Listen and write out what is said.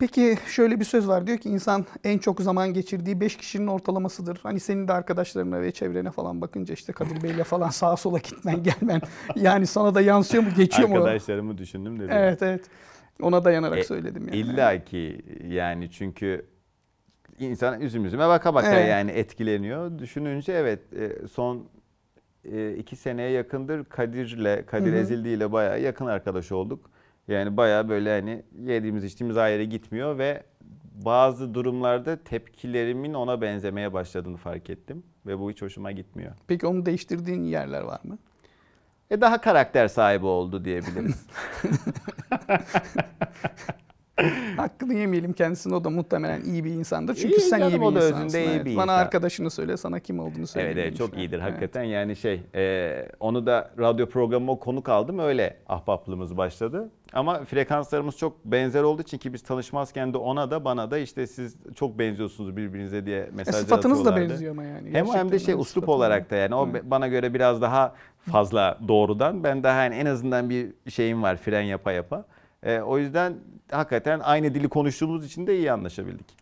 Peki şöyle bir söz var diyor ki insan en çok zaman geçirdiği 5 kişinin ortalamasıdır. Hani senin de arkadaşlarına ve çevrene falan bakınca işte Kadir Bey'le falan sağa sola gitmen gelmen yani sana da yansıyor mu geçiyor mu? Arkadaşlarımı düşündüm dedim. Evet evet ona dayanarak e, söyledim yani. İlla ki yani çünkü insan üzüm üzüme baka baka evet. yani etkileniyor. Düşününce evet e, son e, iki seneye yakındır Kadir'le Kadir, Kadir Ezildi ile bayağı yakın arkadaş olduk. Yani baya böyle hani yediğimiz içtiğimiz ayrı gitmiyor ve bazı durumlarda tepkilerimin ona benzemeye başladığını fark ettim. Ve bu hiç hoşuma gitmiyor. Peki onu değiştirdiğin yerler var mı? E daha karakter sahibi oldu diyebiliriz. hakkını yemeyelim kendisini. O da muhtemelen iyi bir insandır. Çünkü iyi, sen canım, iyi bir insansın. Özünde evet. iyi bir Bana insan. arkadaşını söyle, sana kim olduğunu söyle. Evet, evet çok iyidir hakikaten. Evet. Yani şey, e, onu da radyo programıma konuk aldım. Öyle ahbaplığımız başladı. Ama frekanslarımız çok benzer olduğu için ki biz tanışmazken de ona da bana da işte siz çok benziyorsunuz birbirinize diye mesajlar e, sıfatınız da benziyor ama yani. Hem hem de şey uslup olarak da yani o Hı. bana göre biraz daha fazla doğrudan. Ben daha yani en azından bir şeyim var fren yapa yapa. E, o yüzden hakikaten aynı dili konuştuğumuz için de iyi anlaşabildik.